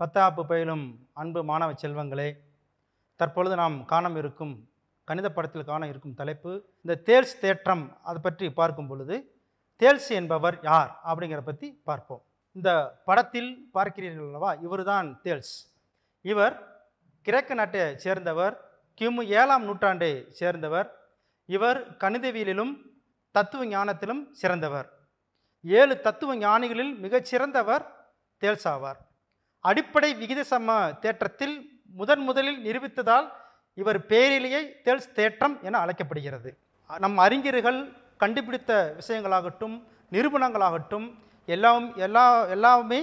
பத்தாப்பு பயிலும் அன்பு மாணவ செல்வங்களே தற்பொழுது நாம் காணம் இருக்கும் கணித படத்தில் காண இருக்கும் தலைப்பு இந்த தேல்ஸ் தேற்றம் அதை பற்றி பார்க்கும் பொழுது தேல்ஸ் என்பவர் யார் அப்படிங்கிற பற்றி பார்ப்போம் இந்த படத்தில் பார்க்கிறீர்கள் அல்லவா இவர் தான் தேல்ஸ் இவர் கிரேக்க நாட்டை சேர்ந்தவர் கிமு ஏழாம் நூற்றாண்டை சேர்ந்தவர் இவர் கணிதவியலிலும் தத்துவ ஞானத்திலும் சிறந்தவர் ஏழு தத்துவ ஞானிகளில் மிகச்சிறந்தவர் தேல்ஸ் ஆவார் அடிப்படை விகித சம தேற்றத்தில் முதன் முதலில் நிரூபித்ததால் இவர் பேரிலேயே தேல்ஸ் தேற்றம் என அழைக்கப்படுகிறது நம் அறிஞர்கள் கண்டுபிடித்த விஷயங்களாகட்டும் நிரூபணங்களாகட்டும் எல்லாம் எல்லா எல்லாமே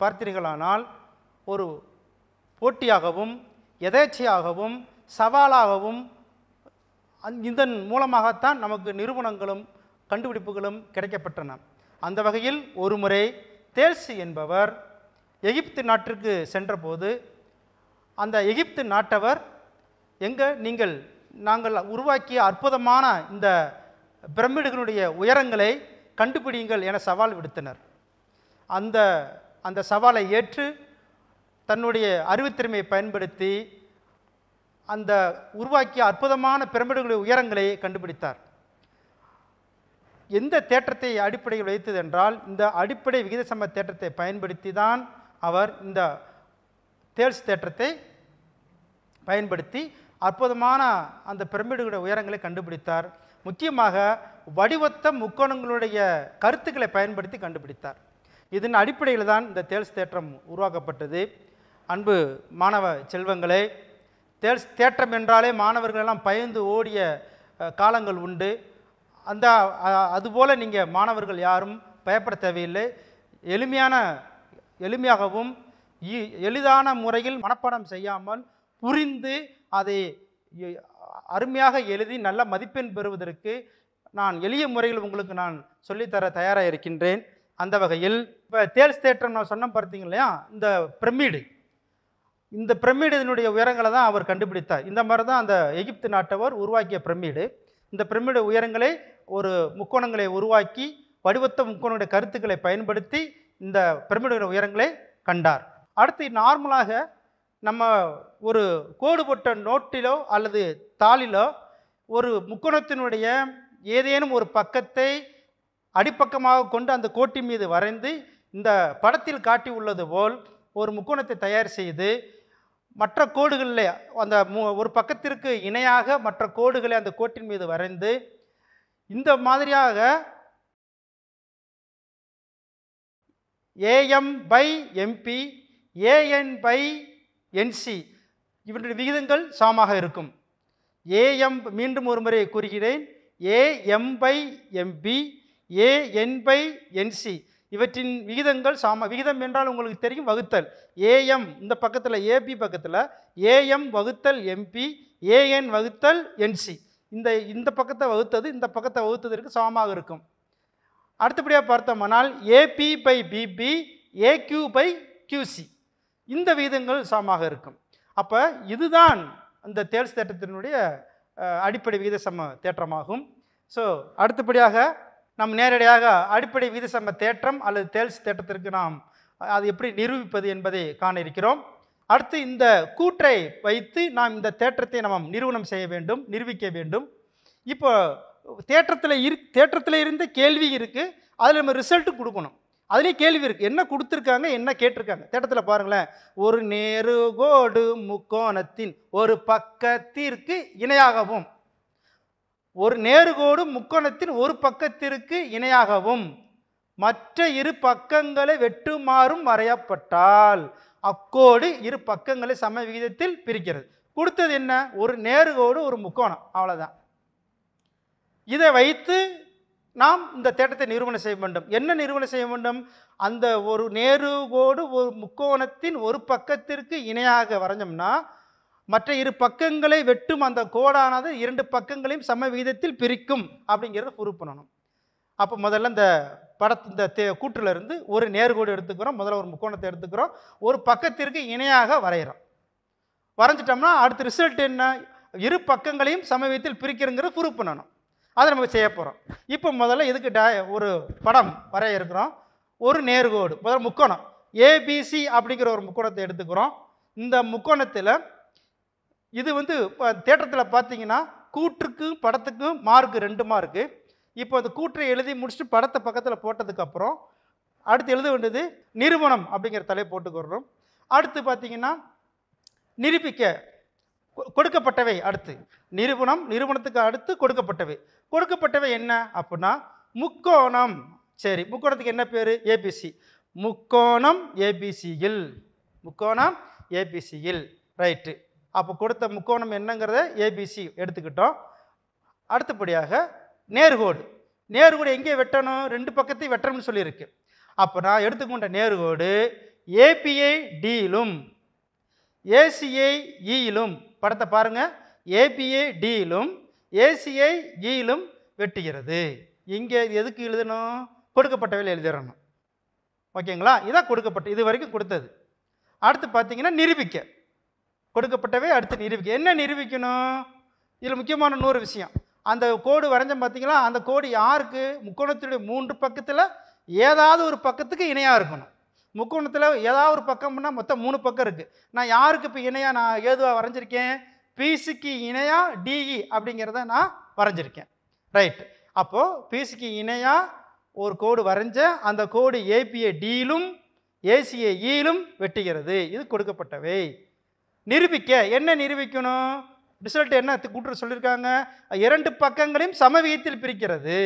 பார்த்தீர்களானால் ஒரு போட்டியாகவும் எதேச்சையாகவும் சவாலாகவும் இதன் மூலமாகத்தான் நமக்கு நிறுவனங்களும் கண்டுபிடிப்புகளும் கிடைக்கப்பட்டன அந்த வகையில் ஒருமுறை தேல்ஸ் என்பவர் எகிப்து நாட்டிற்கு சென்றபோது அந்த எகிப்து நாட்டவர் எங்கே நீங்கள் நாங்கள் உருவாக்கிய அற்புதமான இந்த பிரமிடுகளுடைய உயரங்களை கண்டுபிடிங்கள் என சவால் விடுத்தனர் அந்த அந்த சவாலை ஏற்று தன்னுடைய அறிவுத்திறமையை பயன்படுத்தி அந்த உருவாக்கிய அற்புதமான பிரமிடுகளுடைய உயரங்களை கண்டுபிடித்தார் எந்த தேற்றத்தை அடிப்படையில் வைத்தது என்றால் இந்த அடிப்படை விகித தேற்றத்தை பயன்படுத்தி தான் அவர் இந்த தேல்ஸ் தேற்றத்தை பயன்படுத்தி அற்புதமான அந்த பிரமிடுகளுடைய உயரங்களை கண்டுபிடித்தார் முக்கியமாக வடிவத்த முக்கோணங்களுடைய கருத்துக்களை பயன்படுத்தி கண்டுபிடித்தார் இதன் அடிப்படையில் தான் இந்த தேல்ஸ் தேற்றம் உருவாக்கப்பட்டது அன்பு மாணவ செல்வங்களே தேல்ஸ் தேற்றம் என்றாலே மாணவர்களெல்லாம் பயந்து ஓடிய காலங்கள் உண்டு அந்த அதுபோல் நீங்கள் மாணவர்கள் யாரும் பயப்பட தேவையில்லை எளிமையான எளிமையாகவும் எளிதான முறையில் மனப்பாடம் செய்யாமல் புரிந்து அதை அருமையாக எழுதி நல்ல மதிப்பெண் பெறுவதற்கு நான் எளிய முறையில் உங்களுக்கு நான் சொல்லித்தர தயாராக இருக்கின்றேன் அந்த வகையில் இப்போ தேல்ஸ் தேட்டர் நான் சொன்ன பார்த்தீங்க இல்லையா இந்த பிரமிடு இந்த பிரமிடுனுடைய உயரங்களை தான் அவர் கண்டுபிடித்தார் இந்த மாதிரி தான் அந்த எகிப்து நாட்டவர் உருவாக்கிய பிரமிடு இந்த பிரமிடு உயரங்களை ஒரு முக்கோணங்களை உருவாக்கி வடிவத்த முக்கோணுடைய கருத்துக்களை பயன்படுத்தி இந்த பிரமிடுகிற உயரங்களை கண்டார் அடுத்து நார்மலாக நம்ம ஒரு கோடு போட்ட நோட்டிலோ அல்லது தாளிலோ ஒரு முக்கோணத்தினுடைய ஏதேனும் ஒரு பக்கத்தை அடிப்பக்கமாக கொண்டு அந்த கோட்டின் மீது வரைந்து இந்த படத்தில் காட்டி உள்ளது போல் ஒரு முக்கோணத்தை தயார் செய்து மற்ற கோடுகளில் அந்த ஒரு பக்கத்திற்கு இணையாக மற்ற கோடுகளை அந்த கோட்டின் மீது வரைந்து இந்த மாதிரியாக AM by MB AN by NC இவற்றுடைய விகிதங்கள் சமமாக இருக்கும் ஏஎம் மீண்டும் ஒரு முறை கூறுகிறேன் AM by MB AN by NC இவற்றின் விகிதங்கள் சாம விகிதம் என்றால் உங்களுக்கு தெரியும் வகுத்தல் ஏஎம் இந்த பக்கத்தில் ஏபி பக்கத்தில் ஏஎம் வகுத்தல் எம்பி ஏஎன் வகுத்தல் என்சி இந்த இந்த பக்கத்தை வகுத்தது இந்த பக்கத்தை வகுத்ததற்கு சமமாக இருக்கும் அடுத்தபடியாக பார்த்தோம்னால் AP by PB AQ by QC இந்த விகிதங்கள் சமமாக இருக்கும் அப்போ இதுதான் அந்த தேல்ஸ் தேற்றத்தினுடைய அடிப்படை விகித சம தேற்றமாகும் ஸோ அடுத்தபடியாக நம் நேரடியாக அடிப்படை விகித சம தேற்றம் அல்லது தேல்ஸ் தேற்றத்திற்கு நாம் அது எப்படி நிரூபிப்பது என்பதை காண இருக்கிறோம் அடுத்து இந்த கூற்றை வைத்து நாம் இந்த தேற்றத்தை நாம் நிறுவனம் செய்ய வேண்டும் நிரூபிக்க வேண்டும் இப்போ தேற்றத்தில் இரு தேற்றத்தில் இருந்த கேள்வி இருக்குது அதில் நம்ம ரிசல்ட்டு கொடுக்கணும் அதுலேயும் கேள்வி இருக்குது என்ன கொடுத்துருக்காங்க என்ன கேட்டிருக்காங்க தேட்டத்தில் பாருங்களேன் ஒரு நேரு கோடு முக்கோணத்தின் ஒரு பக்கத்திற்கு இணையாகவும் ஒரு நேருகோடு முக்கோணத்தின் ஒரு பக்கத்திற்கு இணையாகவும் மற்ற இரு பக்கங்களை வெட்டுமாறும் வரையப்பட்டால் அக்கோடு இரு பக்கங்களை சம விகிதத்தில் பிரிக்கிறது கொடுத்தது என்ன ஒரு நேருகோடு ஒரு முக்கோணம் அவ்வளோதான் இதை வைத்து நாம் இந்த தேட்டத்தை நிறுவனம் செய்ய வேண்டும் என்ன நிறுவனம் செய்ய வேண்டும் அந்த ஒரு நேருகோடு ஒரு முக்கோணத்தின் ஒரு பக்கத்திற்கு இணையாக வரைஞ்சோம்னா மற்ற இரு பக்கங்களை வெட்டும் அந்த கோடானது இரண்டு பக்கங்களையும் சம விகிதத்தில் பிரிக்கும் அப்படிங்கிறத ப்ரூவ் பண்ணணும் அப்போ முதல்ல இந்த படத்து இந்த தே கூட்டிலிருந்து ஒரு நேர்கோடு எடுத்துக்கிறோம் முதல்ல ஒரு முக்கோணத்தை எடுத்துக்கிறோம் ஒரு பக்கத்திற்கு இணையாக வரைகிறோம் வரைஞ்சிட்டோம்னா அடுத்த ரிசல்ட் என்ன இரு பக்கங்களையும் சமவீதத்தில் பிரிக்கிறங்கிற ப்ரூவ் பண்ணணும் அதை நம்ம செய்ய போகிறோம் இப்போ முதல்ல இதுக்கு ட ஒரு படம் வரைய இருக்கிறோம் ஒரு நேர்கோடு முதல்ல முக்கோணம் ஏபிசி அப்படிங்கிற ஒரு முக்கோணத்தை எடுத்துக்கிறோம் இந்த முக்கோணத்தில் இது வந்து இப்போ தேட்டத்தில் பார்த்தீங்கன்னா கூற்றுக்கும் படத்துக்கும் மார்க்கு ரெண்டு மார்க்கு இப்போ அந்த கூற்றை எழுதி முடிச்சுட்டு படத்தை பக்கத்தில் போட்டதுக்கப்புறம் அடுத்து எழுத வேண்டியது நிறுவனம் அப்படிங்கிற தலையை போட்டுக்கிறோம் அடுத்து பார்த்தீங்கன்னா நிரூபிக்க கொடுக்கப்பட்டவை அடுத்து நிறுவனம் நிறுவனத்துக்கு அடுத்து கொடுக்கப்பட்டவை கொடுக்கப்பட்டவை என்ன அப்படின்னா முக்கோணம் சரி முக்கோணத்துக்கு என்ன பேர் ஏபிசி முக்கோணம் ஏபிசியில் முக்கோணம் ஏபிசியில் ரைட்டு அப்போ கொடுத்த முக்கோணம் என்னங்கிறத ஏபிசி எடுத்துக்கிட்டோம் அடுத்தபடியாக நேர்கோடு நேர்கோடு எங்கே வெட்டணும் ரெண்டு பக்கத்தையும் வெட்டணும்னு சொல்லியிருக்கு அப்போ நான் எடுத்துக்கொண்ட நேர்கோடு ஏபிஐ டியிலும் ஏசிஐ இயிலும் படத்தை பாருங்கள் ஏபிஏ டியிலும் ஏசிஐ e வெட்டுகிறது இங்கே எதுக்கு எழுதணும் கொடுக்கப்பட்டவையில் எழுதிடணும் ஓகேங்களா இதான் கொடுக்கப்பட்ட இது வரைக்கும் கொடுத்தது அடுத்து பார்த்தீங்கன்னா நிரூபிக்க கொடுக்கப்பட்டவை அடுத்து நிரூபிக்க என்ன நிரூபிக்கணும் இதில் முக்கியமான நூறு விஷயம் அந்த கோடு வரைஞ்சம் பார்த்தீங்களா அந்த கோடு யாருக்கு முக்கோணத்துடைய மூன்று பக்கத்தில் ஏதாவது ஒரு பக்கத்துக்கு இணையாக இருக்கணும் முக்கோணத்தில் ஏதாவது ஒரு பக்கம்னா மொத்தம் மூணு பக்கம் இருக்குது நான் யாருக்கு இப்போ இணையாக நான் ஏதுவாக வரைஞ்சிருக்கேன் பிசிக்கு இணையாக டிஇ e அப்படிங்கிறத நான் வரைஞ்சிருக்கேன் ரைட் அப்போது பிசிக்கு இணையாக ஒரு கோடு வரைஞ்ச அந்த கோடு ஏபிஏ டியிலும் ஏசிஏ ஈலும் e வெட்டுகிறது இது கொடுக்கப்பட்டவை நிரூபிக்க என்ன நிரூபிக்கணும் ரிசல்ட் என்ன கூட்டு சொல்லியிருக்காங்க இரண்டு பக்கங்களையும் சமவீதத்தில் பிரிக்கிறது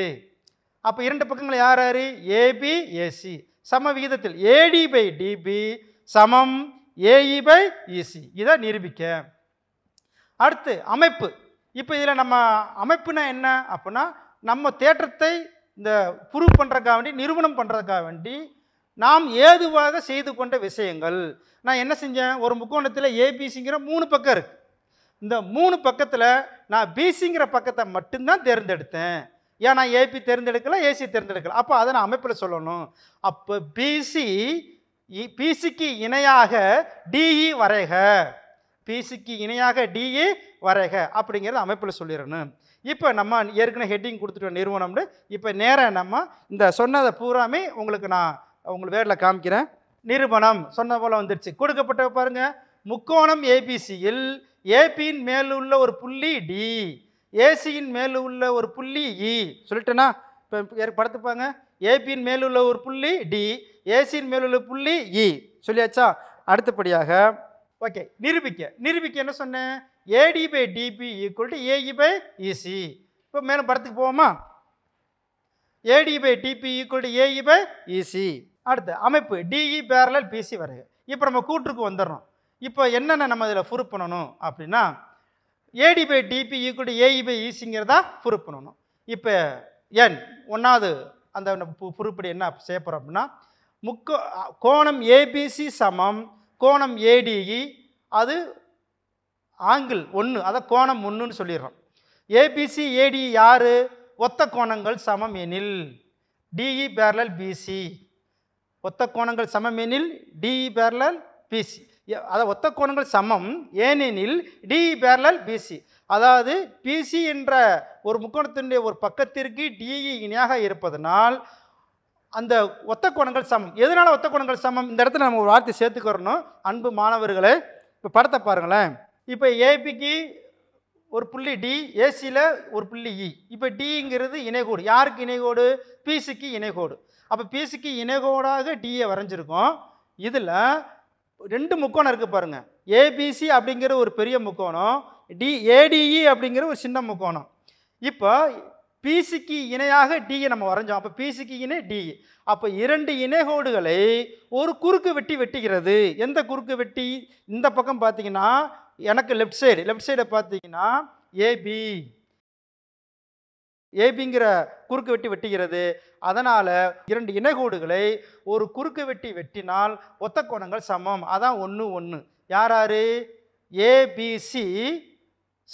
அப்போ இரண்டு பக்கங்கள் யார் யார் ஏபி ஏசி சம விகிதத்தில் ஏடி பை டிபி சமம் ஏஇ பை இசி இதை நிரூபிக்க அடுத்து அமைப்பு இப்போ இதில் நம்ம அமைப்புனா என்ன அப்படின்னா நம்ம தேற்றத்தை இந்த ப்ரூவ் பண்ணுறதுக்காக வேண்டி நிறுவனம் பண்ணுறதுக்காக வேண்டி நாம் ஏதுவாக செய்து கொண்ட விஷயங்கள் நான் என்ன செஞ்சேன் ஒரு முக்கோணத்தில் ஏபிசிங்கிற மூணு பக்கம் இருக்குது இந்த மூணு பக்கத்தில் நான் பிசிங்கிற பக்கத்தை மட்டும்தான் தேர்ந்தெடுத்தேன் ஏன் நான் ஏபி தேர்ந்தெடுக்கல ஏசி தேர்ந்தெடுக்கல அப்போ அதை நான் அமைப்பில் சொல்லணும் அப்போ பிசி பிசிக்கு இணையாக டிஇ e வரைக பிசிக்கு இணையாக டிஇ e வரைக அப்படிங்கிறத அமைப்பில் சொல்லிடணும் இப்போ நம்ம ஏற்கனவே ஹெட்டிங் கொடுத்துட்டோம் நிறுவனம்னு இப்போ நேராக நம்ம இந்த சொன்னதை பூராமே உங்களுக்கு நான் உங்களுக்கு வேரில் காமிக்கிறேன் நிறுவனம் சொன்ன போல் வந்துருச்சு கொடுக்கப்பட்ட பாருங்கள் முக்கோணம் ஏபிசியில் ஏபியின் மேலுள்ள ஒரு புள்ளி டி ஏசியின் மேலே உள்ள ஒரு புள்ளி இ e. சொல்லிட்டேன்னா இப்போ படுத்துப்பாங்க ஏபியின் மேலுள்ள உள்ள ஒரு புள்ளி டி ஏசியின் மேலுள்ள உள்ள புள்ளி இ e. சொல்லியாச்சா அடுத்தபடியாக ஓகே நிரூபிக்க நிரூபிக்க என்ன சொன்னேன் AD by DB equal to AE by EC இப்போ மேலே படத்துக்கு போவோமா AD by DB equal to AE by EC அடுத்து அமைப்பு டிஇ பேரலல் பிசி வரைய இப்போ நம்ம கூட்டுக்கு வந்துடுறோம் இப்போ என்னென்ன நம்ம இதில் ப்ரூவ் பண்ணணும் அப்படின்னா AD e by DB e equal to e AE by ஈசிங்கிறதா ப்ரூவ் பண்ணணும் இப்போ என் ஒன்றாவது அந்த ப்ரூப்படி என்ன செய்ய போகிறோம் அப்படின்னா முக்க கோணம் ஏபிசி சமம் கோணம் ஏடிஇ அது ஆங்கிள் ஒன்று அதை கோணம் ஒன்றுன்னு சொல்லிடுறோம் ஏபிசி ஏடி யார் ஒத்த கோணங்கள் சமம் எனில் டிஇ பேரலல் பிசி ஒத்த கோணங்கள் சமம் எனில் டிஇ பேரலல் பிசி அதை ஒத்த கோணங்கள் சமம் ஏனெனில் டி பேரலல் பிசி அதாவது பிசி என்ற ஒரு முக்கோணத்தினுடைய ஒரு பக்கத்திற்கு டிஇ இணையாக இருப்பதனால் அந்த ஒத்த கோணங்கள் சமம் எதனால் ஒத்த கோணங்கள் சமம் இந்த இடத்துல நம்ம ஒரு வார்த்தை சேர்த்துக்கிறணும் அன்பு மாணவர்களை இப்போ படத்தை பாருங்களேன் இப்போ ஏபிக்கு ஒரு புள்ளி டி ஏசியில் ஒரு புள்ளி இ e. இப்போ டிங்கிறது இணைகோடு யாருக்கு இணைகோடு பிசிக்கு இணைகோடு அப்போ பிசிக்கு இணைகோடாக டியை வரைஞ்சிருக்கோம் இதில் ரெண்டு முக்கோணம் இருக்குது பாருங்கள் ஏபிசி அப்படிங்கிற ஒரு பெரிய முக்கோணம் டி ஏடிஇ e அப்படிங்கிற ஒரு சின்ன முக்கோணம் இப்போ பிசிக்கு இணையாக டிஇ நம்ம வரைஞ்சோம் அப்போ பிசிக்கு இணை டி அப்போ இரண்டு இணைகோடுகளை ஒரு குறுக்கு வெட்டி வெட்டுகிறது எந்த குறுக்கு வெட்டி இந்த பக்கம் பார்த்தீங்கன்னா எனக்கு லெஃப்ட் சைடு லெஃப்ட் சைடை பார்த்தீங்கன்னா ஏபி ஏபிங்கிற குறுக்கு வெட்டி வெட்டுகிறது அதனால் இரண்டு இணைகோடுகளை ஒரு குறுக்கு வெட்டி வெட்டினால் ஒத்த கோணங்கள் சமம் அதான் ஒன்று ஒன்று யார் யார் ஏபிசி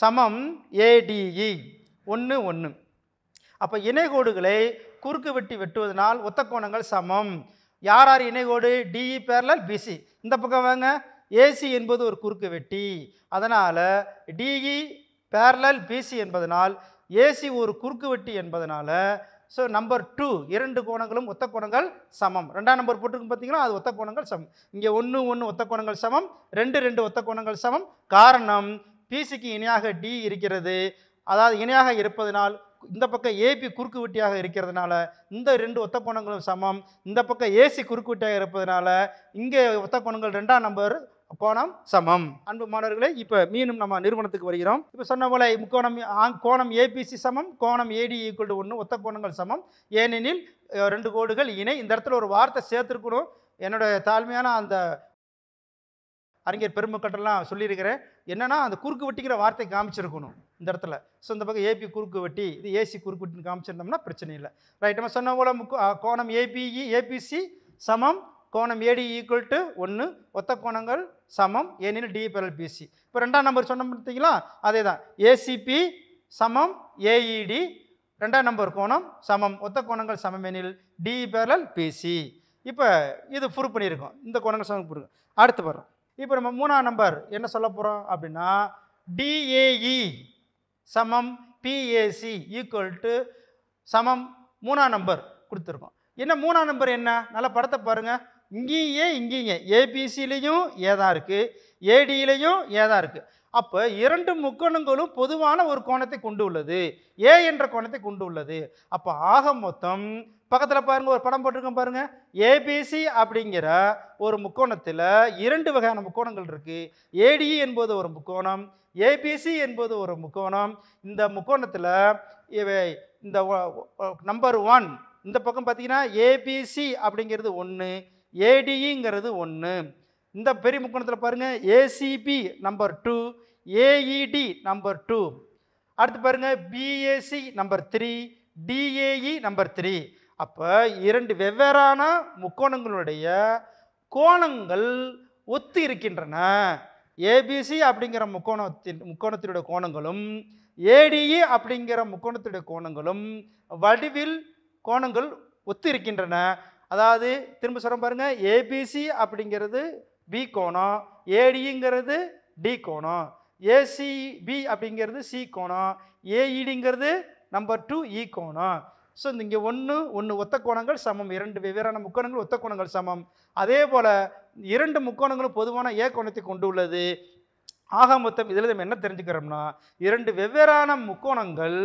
சமம் ஏடிஇ ஒன்று ஒன்று அப்போ இணைகோடுகளை குறுக்கு வெட்டி வெட்டுவதனால் ஒத்த கோணங்கள் சமம் யார் யார் இணைகோடு டிஇ பேரலால் பிசி இந்த பக்கம் வாங்க ஏசி என்பது ஒரு குறுக்கு வெட்டி அதனால் டிஇ பேரலல் பிசி என்பதனால் ஏசி ஒரு குறுக்கு வெட்டி என்பதனால் ஸோ நம்பர் டூ இரண்டு கோணங்களும் ஒத்த கோணங்கள் சமம் ரெண்டாம் நம்பர் போட்டுருக்கு பார்த்தீங்கன்னா அது ஒத்த கோணங்கள் சமம் இங்கே ஒன்று ஒன்று ஒத்த கோணங்கள் சமம் ரெண்டு ரெண்டு ஒத்த கோணங்கள் சமம் காரணம் பிசிக்கு இணையாக டி இருக்கிறது அதாவது இணையாக இருப்பதனால் இந்த பக்கம் ஏபி குறுக்கு வெட்டியாக இருக்கிறதுனால இந்த ரெண்டு ஒத்த கோணங்களும் சமம் இந்த பக்கம் ஏசி குறுக்கு வெட்டியாக இருப்பதனால இங்கே ஒத்த கோணங்கள் ரெண்டாம் நம்பர் கோணம் சமம் அன்பு மாணவர்களே இப்போ மீண்டும் நம்ம நிறுவனத்துக்கு வருகிறோம் இப்போ சொன்ன போல முக்கோணம் கோணம் ஏபிசி சமம் கோணம் ஏடி ஈக்குவல் டு ஒன்று ஒத்த கோணங்கள் சமம் ஏனெனில் ரெண்டு கோடுகள் இணை இந்த இடத்துல ஒரு வார்த்தை சேர்த்துருக்கணும் என்னோட தாழ்மையான அந்த அறிஞர் பெருமக்கட்டெல்லாம் சொல்லியிருக்கிறேன் என்னென்னா அந்த குறுக்கு வெட்டிக்கிற வார்த்தை காமிச்சிருக்கணும் இந்த இடத்துல ஸோ இந்த பக்கம் ஏபி குறுக்கு வெட்டி இது ஏசி குறுக்கு வெட்டின்னு காமிச்சிருந்தோம்னா பிரச்சனை இல்லை ரைட் நம்ம சொன்ன முக்கோ கோணம் ஏபிஇ ஏபிசி e, சமம் கோணம் ஏடி ஈக்குவல் டு ஒன்று ஒத்த கோணங்கள் சமம் ஏனெனில் டிபிஎல் பிசி இப்போ ரெண்டாம் நம்பர் சொன்ன பார்த்தீங்களா அதே தான் ஏசிபி சமம் ஏஇடி e ரெண்டாம் நம்பர் கோணம் சமம் ஒத்த கோணங்கள் சமம் எனில் டிபிஎல் பிசி இப்போ இது ப்ரூவ் பண்ணியிருக்கோம் இந்த கோணங்கள் சமம் ப்ரூவ் அடுத்து வர்றோம் இப்போ நம்ம மூணாம் நம்பர் என்ன சொல்ல போகிறோம் அப்படின்னா டிஏஇ e சமம் பிஏசி ஈக்குவல் டு சமம் மூணாம் நம்பர் கொடுத்துருக்கோம் என்ன மூணாம் நம்பர் என்ன நல்லா படத்தை பாருங்கள் இங்கேயே இங்கேங்க ஏபிசிலையும் ஏதான் இருக்குது ஏடியிலையும் ஏதான் இருக்குது அப்போ இரண்டு முக்கோணங்களும் பொதுவான ஒரு கோணத்தை கொண்டு உள்ளது ஏ என்ற கோணத்தை கொண்டு உள்ளது அப்போ ஆக மொத்தம் பக்கத்தில் பாருங்கள் ஒரு படம் போட்டிருக்கோம் பாருங்கள் ஏபிசி அப்படிங்கிற ஒரு முக்கோணத்தில் இரண்டு வகையான முக்கோணங்கள் இருக்குது ஏடி என்பது ஒரு முக்கோணம் ஏபிசி என்பது ஒரு முக்கோணம் இந்த முக்கோணத்தில் இவை இந்த நம்பர் ஒன் இந்த பக்கம் பார்த்தீங்கன்னா ஏபிசி அப்படிங்கிறது ஒன்று ஏடிங்கிறது ஒன்று இந்த பெரிய முக்கோணத்தில் பாருங்கள் ACB number two AED number two e அடுத்து பாருங்கள் BAC number three DAE number three அப்போ இரண்டு வெவ்வேறான முக்கோணங்களுடைய கோணங்கள் ஒத்து இருக்கின்றன ஏபிசி அப்படிங்கிற முக்கோணத்தின் முக்கோணத்தினுடைய கோணங்களும் ஏடிஇ e அப்படிங்கிற முக்கோணத்துடைய கோணங்களும் வடிவில் கோணங்கள் ஒத்து இருக்கின்றன அதாவது திரும்ப சொல்ல பாருங்கள் ஏபிசி அப்படிங்கிறது பி கோணம் ஏடிங்கிறது டி கோணம் ஏசிபி அப்படிங்கிறது சி கோணம் ஏஇடிங்கிறது நம்பர் டூ இ கோணம் ஸோ இங்கே ஒன்று ஒன்று ஒத்த கோணங்கள் சமம் இரண்டு வெவ்வேறான முக்கோணங்கள் ஒத்த கோணங்கள் சமம் அதே போல் இரண்டு முக்கோணங்களும் பொதுவான ஏ கோணத்தை கொண்டு உள்ளது ஆக மொத்தம் இதில் நம்ம என்ன தெரிஞ்சுக்கிறோம்னா இரண்டு வெவ்வேறான முக்கோணங்கள்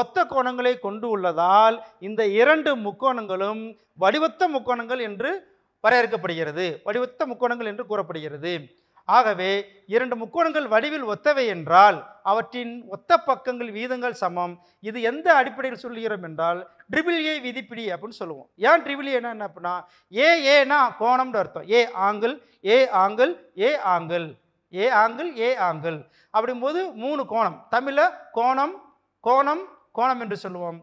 ஒத்த கோணங்களை கொண்டு உள்ளதால் இந்த இரண்டு முக்கோணங்களும் வடிவத்த முக்கோணங்கள் என்று வரையறுக்கப்படுகிறது வடிவத்த முக்கோணங்கள் என்று கூறப்படுகிறது ஆகவே இரண்டு முக்கோணங்கள் வடிவில் ஒத்தவை என்றால் அவற்றின் ஒத்த பக்கங்கள் வீதங்கள் சமம் இது எந்த அடிப்படையில் சொல்கிறோம் என்றால் ட்ரிபிள் ஏ விதிப்பிடி அப்படின்னு சொல்லுவோம் ஏன் ட்ரிபிள் ஏனா என்ன அப்படின்னா ஏ ஏனா கோணம்னு அர்த்தம் A angle A angle A angle A angle A angle அப்படிங்கும்போது மூணு கோணம் தமிழில் கோணம் கோணம் கோணம் என்று சொல்லுவோம்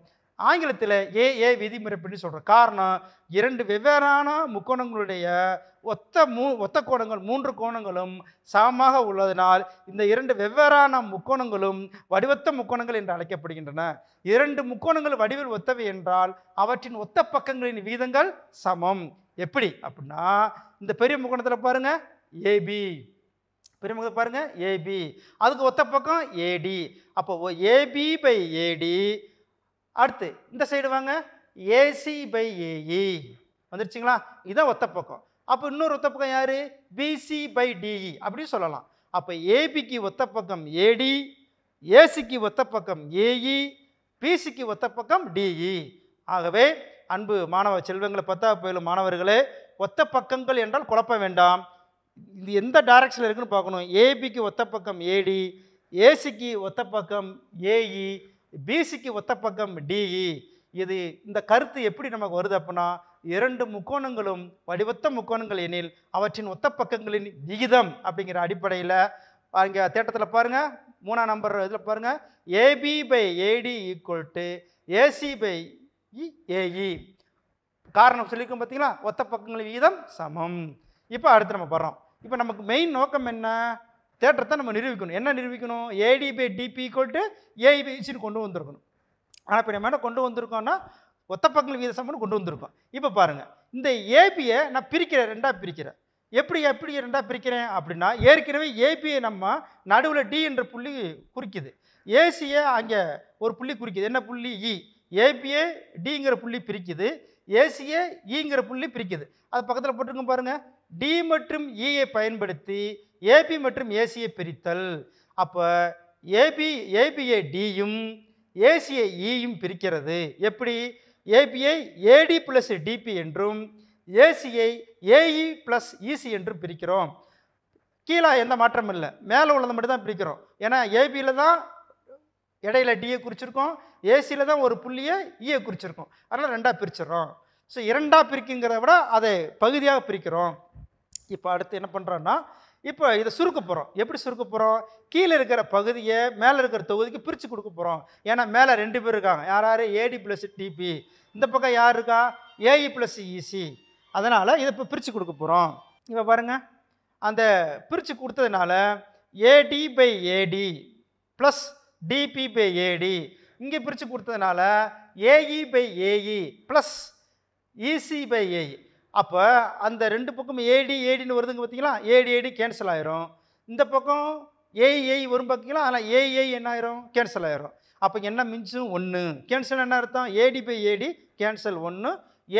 ஆங்கிலத்தில் ஏ ஏ விதிமுறைப்படி சொல்கிறோம் காரணம் இரண்டு வெவ்வேறான முக்கோணங்களுடைய ஒத்த மூ ஒத்த கோணங்கள் மூன்று கோணங்களும் சமமாக உள்ளதனால் இந்த இரண்டு வெவ்வேறான முக்கோணங்களும் வடிவத்த முக்கோணங்கள் என்று அழைக்கப்படுகின்றன இரண்டு முக்கோணங்கள் வடிவில் ஒத்தவை என்றால் அவற்றின் ஒத்த பக்கங்களின் வீதங்கள் சமம் எப்படி அப்படின்னா இந்த பெரிய முக்கோணத்தில் பாருங்கள் ஏபி பெரியமுகத்தை பாருங்கள் ஏபி அதுக்கு ஒத்த பக்கம் ஏடி அப்போ ஏபி பை ஏடி அடுத்து இந்த சைடு வாங்க ஏசி பை ஏஇ வந்துருச்சுங்களா இதுதான் ஒத்த பக்கம் அப்போ இன்னொரு ஒத்த பக்கம் யார் பிசி பை டிஇ அப்படின்னு சொல்லலாம் அப்போ ஏபிக்கு ஒத்த பக்கம் ஏடி ஏசிக்கு ஒத்த பக்கம் ஏஇ பிசிக்கு e, ஒத்த பக்கம் டிஇ e. ஆகவே அன்பு மாணவ செல்வங்களை பத்தா பயிலும் மாணவர்களே ஒத்த பக்கங்கள் என்றால் குழப்ப வேண்டாம் இது எந்த டைரக்ஷனில் இருக்குன்னு பார்க்கணும் ஏபிக்கு ஒத்த பக்கம் ஏடி ஏசிக்கு ஒத்த பக்கம் ஏஇ பிசிக்கு e, ஒத்த பக்கம் டிஇ e. இது இந்த கருத்து எப்படி நமக்கு வருது அப்படின்னா இரண்டு முக்கோணங்களும் வடிவத்த முக்கோணங்கள் எனில் அவற்றின் ஒத்த பக்கங்களின் விகிதம் அப்படிங்கிற அடிப்படையில் அங்கே தேட்டத்தில் பாருங்கள் மூணாம் நம்பர் இதில் பாருங்கள் AB by AD equal to AC by AE காரணம் சொல்லியிருக்கோம் பார்த்தீங்களா ஒத்த பக்கங்களின் விகிதம் சமம் இப்போ அடுத்து நம்ம போடுறோம் இப்போ நமக்கு மெயின் நோக்கம் என்ன தேட்டத்தை நம்ம நிரூபிக்கணும் என்ன நிரூபிக்கணும் AD by DB equal to ஏஐபிசின்னு கொண்டு வந்திருக்கணும் ஆனால் இப்போ நம்ம என்ன கொண்டு வந்திருக்கோம்னா ஒத்த பக்கங்கள் வீத சமம்னு கொண்டு வந்திருக்கோம் இப்போ பாருங்கள் இந்த ஏபியை நான் பிரிக்கிறேன் ரெண்டாக பிரிக்கிறேன் எப்படி எப்படி ரெண்டாக பிரிக்கிறேன் அப்படின்னா ஏற்கனவே ஏபியை நம்ம நடுவில் டி என்ற புள்ளி குறிக்குது ஏசியை அங்கே ஒரு புள்ளி குறிக்குது என்ன புள்ளி இ e. ஏபிஏ டிங்கிற புள்ளி பிரிக்குது ஏசிஏ ஈங்கிற e புள்ளி பிரிக்குது அது பக்கத்தில் போட்டிருக்கோம் பாருங்கள் டி மற்றும் இயை e பயன்படுத்தி ஏபி மற்றும் ஏசியை பிரித்தல் அப்போ ஏபி ஏபிஐ டியும் ஏசியை இயும் e பிரிக்கிறது எப்படி ஏபிஐ ஏடி ப்ளஸ் டிபி என்றும் ஏசியை ஏஇ ப்ளஸ் இசி என்றும் பிரிக்கிறோம் கீழே எந்த மாற்றமும் இல்லை மேலே உள்ளதை மட்டும் தான் பிரிக்கிறோம் ஏன்னா ஏபியில் தான் இடையில டிஏ குறிச்சிருக்கோம் ஏசியில் தான் ஒரு புள்ளியை இஏ e குறிச்சிருக்கோம் அதனால் ரெண்டாக பிரிச்சிடறோம் ஸோ இரண்டாக பிரிக்குங்கிறத விட அதை பகுதியாக பிரிக்கிறோம் இப்போ அடுத்து என்ன பண்ணுறோன்னா இப்போ இதை சுருக்க போகிறோம் எப்படி சுருக்க போகிறோம் கீழே இருக்கிற பகுதியை மேலே இருக்கிற தொகுதிக்கு பிரித்து கொடுக்க போகிறோம் ஏன்னா மேலே ரெண்டு பேர் இருக்காங்க யார் யார் ஏடி ப்ளஸ் டிபி இந்த பக்கம் யார் இருக்கா ஏஇ ப்ளஸ் இசி அதனால் இதை இப்போ பிரித்து கொடுக்க போகிறோம் இப்போ பாருங்கள் அந்த பிரித்து கொடுத்ததுனால AD by AD plus DB by AD இங்கே பிரித்து கொடுத்ததுனால AE by AE plus EC by AE அப்போ அந்த ரெண்டு பக்கம் ஏடி ஏடின்னு வருதுங்க பார்த்தீங்களா ஏடி ஏடி கேன்சல் ஆயிரும் இந்த பக்கம் ஏ ஏய் வரும் பார்த்தீங்களா ஆனால் ஏ ஏய் என்ன ஆயிரும் கேன்சல் ஆயிரும் அப்போ என்ன மிஞ்சும் ஒன்று கேன்சல் என்ன அர்த்தம் ஏடி பை ஏடி கேன்சல் ஒன்று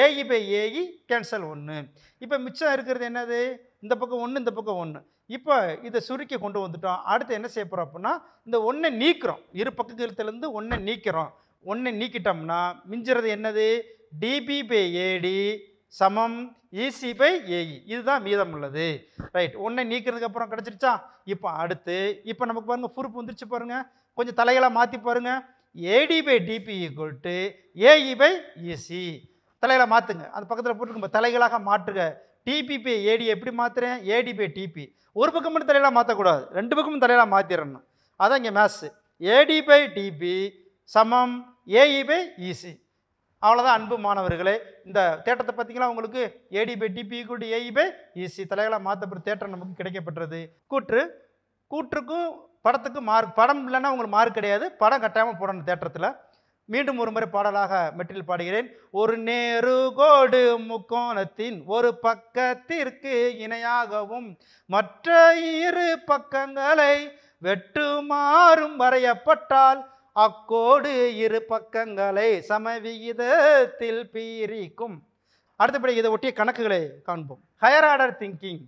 AE by AE cancel e ஒன்று இப்போ மிச்சம் இருக்கிறது என்னது இந்த பக்கம் ஒன்று இந்த பக்கம் ஒன்று இப்போ இதை சுருக்கி கொண்டு வந்துட்டோம் அடுத்து என்ன செய்ய போகிறோம் அப்படின்னா இந்த ஒன்றை நீக்கிறோம் இரு பக்கத்துலேருந்து ஒன்றை நீக்கிறோம் ஒன்றை நீக்கிட்டோம்னா மிஞ்சுறது என்னது டிபி பை ஏடி சமம் ஈசி பை ஏஇ இதுதான் மீதம் உள்ளது ரைட் ஒன்றை அப்புறம் கிடச்சிருச்சா இப்போ அடுத்து இப்போ நமக்கு பாருங்கள் பொறுப்பு வந்துருச்சு பாருங்கள் கொஞ்சம் e e தலைகளாக மாற்றி பாருங்கள் AD by DB equal to AE by EC தலைகளை மாற்றுங்க அந்த பக்கத்தில் போட்டுருக்கும் தலைகளாக மாற்றுங்க டிபி பை ஏடி எப்படி மாற்றுறேன் ஏடி பை டிபி ஒரு பக்கம் மட்டும் தலையெல்லாம் மாற்றக்கூடாது ரெண்டு பக்கமும் தலையெல்லாம் மாற்றிடணும் அதான் இங்கே மேத்ஸு ஏடி பை டிபி சமம் ஏஇ பை இசி அவ்வளோதான் அன்பு மாணவர்களே இந்த தேட்டத்தை பார்த்தீங்கன்னா உங்களுக்கு ஏடி பை டிபி கூட்டி ஏஇ பை இசி தலைகளாக மாற்றப்பட்ட தேட்டர் நமக்கு கிடைக்கப்பட்டது கூற்று கூற்றுக்கும் படத்துக்கு மார்க் படம் இல்லைன்னா உங்களுக்கு மார்க் கிடையாது படம் கட்டாமல் போடணும் தேட்டத்தில் மீண்டும் ஒரு முறை பாடலாக மெட்டில் பாடுகிறேன் ஒரு நேரு கோடு முக்கோணத்தின் ஒரு பக்கத்திற்கு இணையாகவும் மற்ற இரு பக்கங்களை வெட்டுமாறும் வரையப்பட்டால் அக்கோடு இரு பக்கங்களை சமவிகிதத்தில் பீரிக்கும் அடுத்தபடி இதை ஒட்டிய கணக்குகளை காண்போம் ஹையர் ஆர்டர் திங்கிங்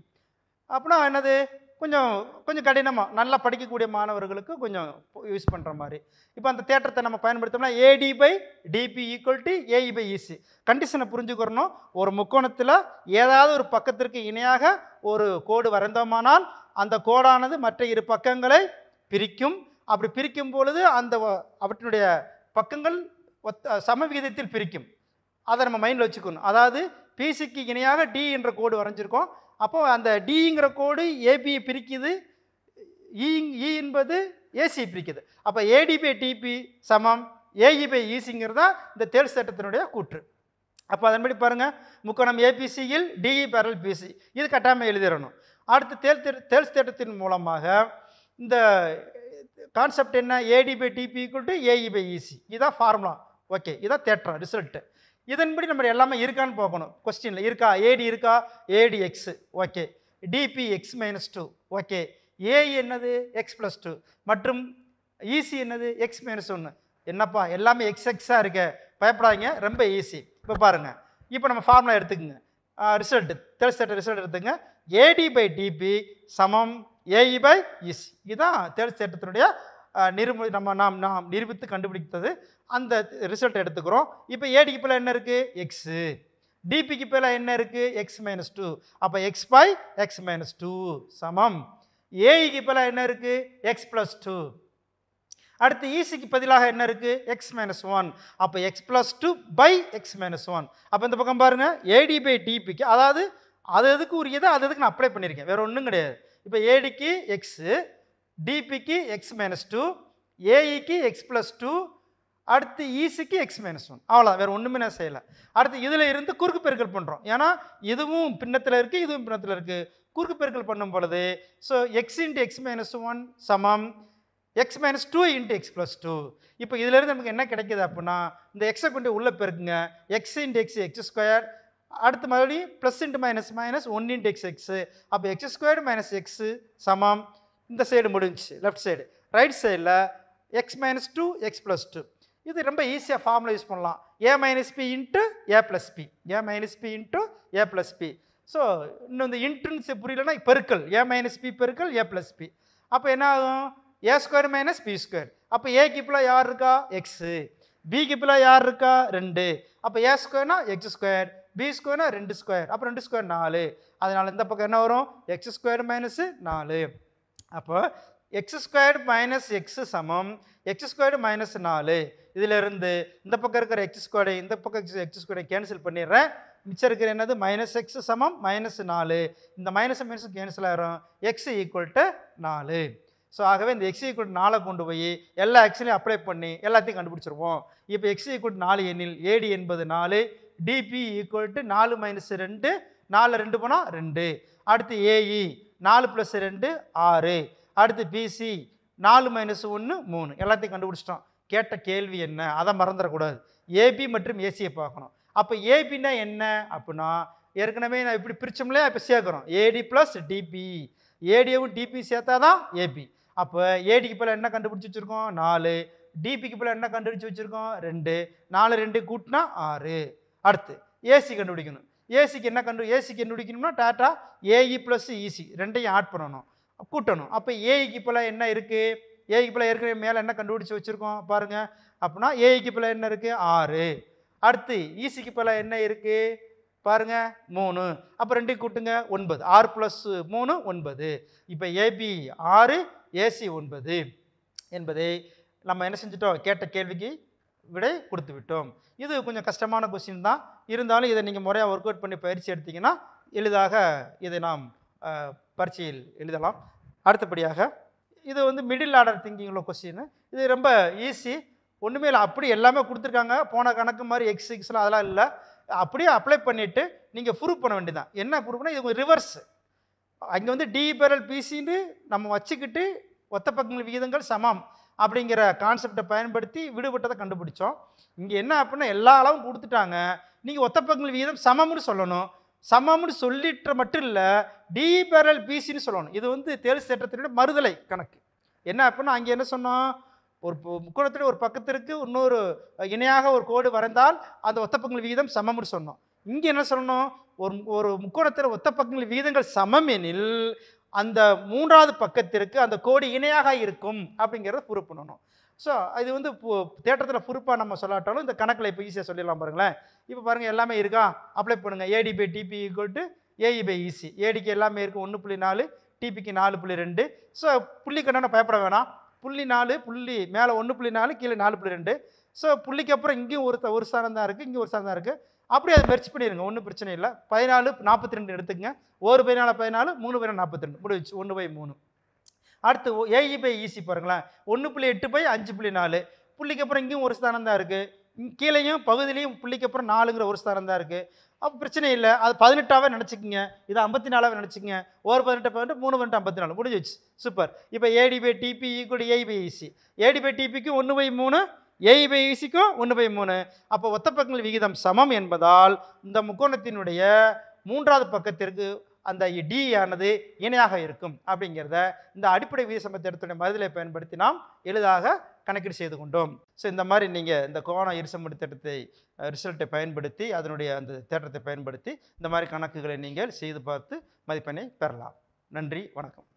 அப்படின்னா என்னது கொஞ்சம் கொஞ்சம் கடினமாக நல்லா படிக்கக்கூடிய மாணவர்களுக்கு கொஞ்சம் யூஸ் பண்ணுற மாதிரி இப்போ அந்த தேட்டத்தை நம்ம பயன்படுத்தோம்னா AD by DB equal to AE by EC கண்டிஷனை புரிஞ்சுக்கிறணும் ஒரு முக்கோணத்தில் ஏதாவது ஒரு பக்கத்திற்கு இணையாக ஒரு கோடு வரைந்தோமானால் அந்த கோடானது மற்ற இரு பக்கங்களை பிரிக்கும் அப்படி பிரிக்கும் பொழுது அந்த அவற்றினுடைய பக்கங்கள் ஒத்த சமவிகிதத்தில் பிரிக்கும் அதை நம்ம மைண்டில் வச்சுக்கணும் அதாவது பிசிக்கு இணையாக டி என்ற கோடு வரைஞ்சிருக்கோம் அப்போது அந்த டிங்கிற கோடு ஏபியை பிரிக்குது இ e, e என்பது ஏசி பிரிக்குது அப்போ ஏடி பை டிபி சமம் ஏஇ e பை ஈசிங்கிறது தான் இந்த தேல் சட்டத்தினுடைய கூற்று அப்போ அதன்படி பாருங்கள் முக்கோணம் ஏபிசியில் டிஇ பரல் பிசி இது கட்டாமல் எழுதிடணும் அடுத்து தேல் தேல் தேட்டத்தின் மூலமாக இந்த கான்செப்ட் என்ன AD by DB equal to AE by EC இதான் ஃபார்முலா ஓகே இதான் தேட்டரா ரிசல்ட்டு இதன்படி நம்ம எல்லாமே இருக்கான்னு பார்க்கணும் கொஸ்டினில் இருக்கா ஏடி இருக்கா AD x okay DB x minus two okay AE என்னது எக்ஸ் ப்ளஸ் டூ மற்றும் ஈசி e என்னது எக்ஸ் மைனஸ் ஒன்று என்னப்பா எல்லாமே எக்ஸ் எக்ஸாக இருக்க பயப்படாதீங்க ரொம்ப ஈஸி இப்போ பாருங்கள் இப்போ நம்ம ஃபார்முலா எடுத்துக்கோங்க ரிசல்ட்டு தேர்ட் செட் ரிசல்ட் எடுத்துங்க ஏடி பை டிபி சமம் ஏஇ பை e இசி இதுதான் தேர்ச்சி சட்டத்தினுடைய நிரூப நம்ம நாம் நாம் நிரூபித்து கண்டுபிடித்தது அந்த ரிசல்ட் எடுத்துக்கிறோம் இப்போ ஏடிக்கு பிள்ளை என்ன இருக்குது எக்ஸு டிபிக்கு பிள்ளை என்ன இருக்குது எக்ஸ் மைனஸ் டூ அப்போ x by x minus two சமம் ஏஇக்கு e பிள்ளை என்ன இருக்குது எக்ஸ் ப்ளஸ் டூ அடுத்து ஈசிக்கு e பதிலாக என்ன இருக்குது எக்ஸ் மைனஸ் ஒன் அப்போ x plus two by x minus one அப்போ இந்த பக்கம் பாருங்கள் ஏடி பை டிபிக்கு அதாவது அது எதுக்கு உரியதோ அது எதுக்கு நான் அப்ளை பண்ணியிருக்கேன் வேறு ஒன்றும் கிடையாது இப்போ ஏடிக்கு எக்ஸு டிபிக்கு எக்ஸ் மைனஸ் டூ ஏஇக்கு e எக்ஸ் ப்ளஸ் டூ அடுத்து ஈஸுக்கு e எக்ஸ் மைனஸ் ஒன் அவ்வளோ வேறு ஒன்றுமே நான் செய்யலை அடுத்து இதில் இருந்து குறுக்கு பெருக்கல் பண்ணுறோம் ஏன்னா இதுவும் பின்னத்தில் இருக்குது இதுவும் பின்னத்தில் இருக்குது குறுக்கு பெருக்கல் பண்ணும் பொழுது so x into x minus one சமம் x minus two into x plus two இப்போ இதிலேருந்து நமக்கு என்ன கிடைக்கிது அப்படின்னா இந்த எக்ஸை கொண்டு உள்ளே பெருக்குங்க x into x x square அடுத்து மறுபடியும் plus into minus minus one into x x அப்போ எக்ஸ் ஸ்கொயர்டு மைனஸ் எக்ஸு சமம் இந்த சைடு முடிஞ்சிச்சு லெஃப்ட் சைடு ரைட் சைடில் x minus two x plus two இது ரொம்ப ஈஸியாக ஃபார்மில் யூஸ் பண்ணலாம் A minus B into A plus B A minus B into A plus B so இன்னும் இந்த இன்ட்ரன்ஸ் புரியலன்னா பெருக்கல் ஏ மைனஸ் பி பெருக்கல் ஏ ப்ளஸ் பி அப்போ என்ன ஆகும் A square minus B square அப்போ ஏ இப்பெல்லாம் யார் இருக்கா எக்ஸு பி இப்பெல்லாம் யார் இருக்கா ரெண்டு அப்போ ஏ ஸ்கொயர்னா எக்ஸ் ஸ்கொயர் பி ஸ்கொயர்னா ரெண்டு ஸ்கொயர் அப்போ ரெண்டு ஸ்கொயர் நாலு அதனால் இந்த பக்கம் என்ன வரும் எக்ஸ் ஸ்கொயர் மைனஸ் நாலு அப்போ எக்ஸ் ஸ்கொயர் மைனஸ் எக்ஸ் சமம் எக்ஸ் ஸ்கொயர்டு மைனஸ் நாலு இதிலிருந்து இந்த பக்கம் இருக்கிற எக்ஸ் ஸ்கொயர்டை இந்த பக்கம் எக்ஸ் எக்ஸ் ஸ்கொயர்டை கேன்சல் பண்ணிடுறேன் மிச்சம் இருக்கிற என்னது மைனஸ் எக்ஸ் சமம் மைனஸ் நாலு இந்த மைனஸ் மைனஸ் கேன்சல் ஆகிரும் எக்ஸ் ஈக்குவல் டு நாலு ஸோ ஆகவே இந்த எக்ஸ் ஈக்குவல் நாலை கொண்டு போய் எல்லா எக்ஸ்லையும் அப்ளை பண்ணி எல்லாத்தையும் கண்டுபிடிச்சிருவோம் இப்போ எக்ஸ் ஈக்குவல் நாலு எண்ணில் ஏடி என்பது நாலு டிபி ஈக்குவல் டு நாலு மைனஸ் ரெண்டு நாலு ரெண்டு போனால் ரெண்டு அடுத்து ஏஇ e, நாலு ப்ளஸ் ரெண்டு ஆறு அடுத்து பிசி நாலு மைனஸ் ஒன்று மூணு எல்லாத்தையும் கண்டுபிடிச்சிட்டோம் கேட்ட கேள்வி என்ன அதை மறந்துடக்கூடாது ஏபி மற்றும் ஏசியை பார்க்கணும் அப்போ ஏபின்னா என்ன அப்படின்னா ஏற்கனவே நான் இப்படி பிரித்தோம்லையா இப்போ சேர்க்குறோம் ஏடி ப்ளஸ் டிபி ஏடியவும் டிபி சேர்த்தா தான் ஏபி அப்போ ஏடிக்கு போல் என்ன கண்டுபிடிச்சி வச்சுருக்கோம் நாலு டிபிக்கு போல் என்ன கண்டுபிடிச்சி வச்சுருக்கோம் ரெண்டு நாலு ரெண்டு கூட்டினா ஆறு அடுத்து ஏசி கண்டுபிடிக்கணும் ஏசிக்கு என்ன கண்டு ஏசி கண்டுபிடிக்கணும்னா டாட்டா ஏஇ ப்ளஸ் இசி ரெண்டையும் ஆட் பண்ணணும் கூட்டணும் அப்போ ஏஇக்கு e இப்போலாம் என்ன இருக்குது ஏஇக்கு e இப்போலாம் ஏற்கனவே மேலே என்ன கண்டுபிடிச்சி வச்சுருக்கோம் பாருங்கள் அப்படின்னா ஏஇக்கு e இப்போலாம் என்ன இருக்குது ஆறு அடுத்து ஈசிக்கு இப்போலாம் என்ன இருக்குது பாருங்கள் மூணு அப்போ ரெண்டையும் கூட்டுங்க ஒன்பது ஆறு ப்ளஸ் மூணு ஒன்பது இப்போ ஏபி ஆறு ஏசி ஒன்பது என்பதை நம்ம என்ன செஞ்சிட்டோம் கேட்ட கேள்விக்கு விடை கொடுத்து விட்டோம் இது கொஞ்சம் கஷ்டமான கொஸ்டின் தான் இருந்தாலும் இதை நீங்கள் முறையாக ஒர்க் அவுட் பண்ணி பயிற்சி எடுத்திங்கன்னா எளிதாக இதை நாம் பரீட்சையில் எழுதலாம் அடுத்தபடியாக இது வந்து மிடில் ஆர்டர் திங்கிங் உள்ள கொஸ்டின் இது ரொம்ப ஈஸி ஒன்றுமே இல்லை அப்படி எல்லாமே கொடுத்துருக்காங்க போன கணக்கு மாதிரி எக்ஸ் எக்ஸ்லாம் அதெல்லாம் இல்லை அப்படியே அப்ளை பண்ணிவிட்டு நீங்கள் ப்ரூவ் பண்ண வேண்டியதான் என்ன ப்ரூஃப்னா இது ரிவர்ஸ் அங்கே வந்து டிபெரல் பிசின்னு நம்ம வச்சுக்கிட்டு ஒத்த பக்கங்கள் விகிதங்கள் சமம் அப்படிங்கிற கான்செப்டை பயன்படுத்தி விடுபட்டதை கண்டுபிடிச்சோம் இங்கே என்ன அப்படின்னா எல்லா அளவும் கொடுத்துட்டாங்க நீங்கள் ஒத்தப்பங்கள் விகிதம் சமம்னு சொல்லணும் சமம்னு சொல்லிட்டு மட்டும் இல்லை டீபரல் பிசின்னு சொல்லணும் இது வந்து தேர்வு சேற்றத்தினுடைய மறுதலை கணக்கு என்ன அப்படின்னா அங்கே என்ன சொன்னோம் ஒரு முக்கோணத்தில் ஒரு பக்கத்திற்கு இன்னொரு இணையாக ஒரு கோடு வரைந்தால் அந்த ஒத்தப்பங்கள் விகிதம் சமம்னு சொன்னோம் இங்கே என்ன சொல்லணும் ஒரு ஒரு முக்கோணத்தில் ஒத்த பக்கங்கள் விகிதங்கள் சமம் எனில் அந்த மூன்றாவது பக்கத்திற்கு அந்த கோடி இணையாக இருக்கும் அப்படிங்கிறத ப்ரூவ் பண்ணணும் ஸோ இது வந்து தேட்டரத்தில் ப்ரூஃபாக நம்ம சொல்லாட்டாலும் இந்த கணக்கில் இப்போ ஈஸியாக சொல்லிடலாம் பாருங்களேன் இப்போ பாருங்கள் எல்லாமே இருக்கா அப்ளை பண்ணுங்கள் AD by DB equal to AE by EC ஏடிக்கு எல்லாமே இருக்கும் ஒன்று புள்ளி நாலு டிபிக்கு நாலு புள்ளி ரெண்டு ஸோ புள்ளி கண்ணனை பயப்பட வேணாம் புள்ளி நாலு புள்ளி மேலே ஒன்று புள்ளி நாலு கீழே நாலு புள்ளி ரெண்டு ஸோ புள்ளிக்கு அப்புறம் இங்கேயும் ஒரு ஒரு ஸ்தானம் தான் இருக்குது இங்கே ஒரு ஸ்தானம் தான் இருக்குது அப்படியே அதை மெர்ச்சி பண்ணிடுங்க ஒன்றும் பிரச்சனை இல்லை பதினாலு நாற்பத்தி ரெண்டு எடுத்துக்கங்க ஒரு பதினாலு பதினாலு மூணு பதினாலு நாற்பத்தி ரெண்டு முடிச்சு ஒன்று பை மூணு அடுத்து AE e by EC e பாருங்களேன் ஒன்று புள்ளி எட்டு பை அஞ்சு புள்ளி நாலு புள்ளிக்கு அப்புறம் இங்கேயும் ஒரு ஸ்தானம் தான் இருக்குது கீழேயும் பகுதியிலையும் புள்ளிக்கு அப்புறம் நாலுங்கிற ஒரு ஸ்தானம் தான் இருக்குது அப்போ பிரச்சனை இல்லை அது பதினெட்டாவே நினச்சிக்கங்க இது ஐம்பத்தி நாலாவே நினச்சிக்கங்க ஒரு பதினெட்டு பதினெட்டு மூணு பதினெட்டு ஐம்பத்தி நாலு முடிஞ்சிச்சு சூப்பர் இப்போ AD by DB equal AE by EC e AD by டிபிக்கு ஒன்று பை மூணு ஏய் பை ஈசிக்கும் ஒன்று பை மூணு அப்போ ஒத்த பக்கங்கள் விகிதம் சமம் என்பதால் இந்த முக்கோணத்தினுடைய மூன்றாவது பக்கத்திற்கு அந்த டி ஆனது இணையாக இருக்கும் அப்படிங்கிறத இந்த அடிப்படை விதி சமத்துவத்துடைய மருதலை பயன்படுத்தி நாம் எளிதாக கணக்கீடு செய்து கொண்டோம் ஸோ இந்த மாதிரி நீங்கள் இந்த கோண இருசமடி திட்டத்தை ரிசல்ட்டை பயன்படுத்தி அதனுடைய அந்த தேட்டத்தை பயன்படுத்தி இந்த மாதிரி கணக்குகளை நீங்கள் செய்து பார்த்து மதிப்பெண்ணை பெறலாம் நன்றி வணக்கம்